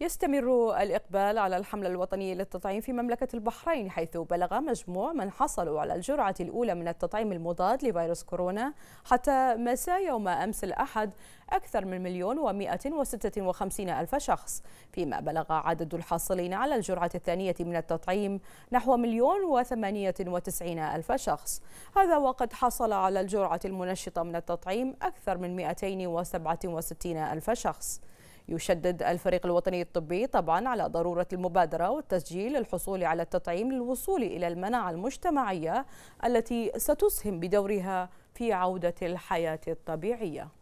يستمر الإقبال على الحملة الوطنية للتطعيم في مملكة البحرين حيث بلغ مجموع من حصلوا على الجرعة الأولى من التطعيم المضاد لفيروس كورونا حتى مساء يوم أمس الأحد أكثر من مليون ومائة وستة وخمسين ألف شخص فيما بلغ عدد الحاصلين على الجرعة الثانية من التطعيم نحو مليون وثمانية وتسعين ألف شخص هذا وقد حصل على الجرعة المنشطة من التطعيم أكثر من وستين ألف شخص يشدد الفريق الوطني الطبي طبعا على ضرورة المبادرة والتسجيل للحصول على التطعيم للوصول إلى المناعة المجتمعية التي ستسهم بدورها في عودة الحياة الطبيعية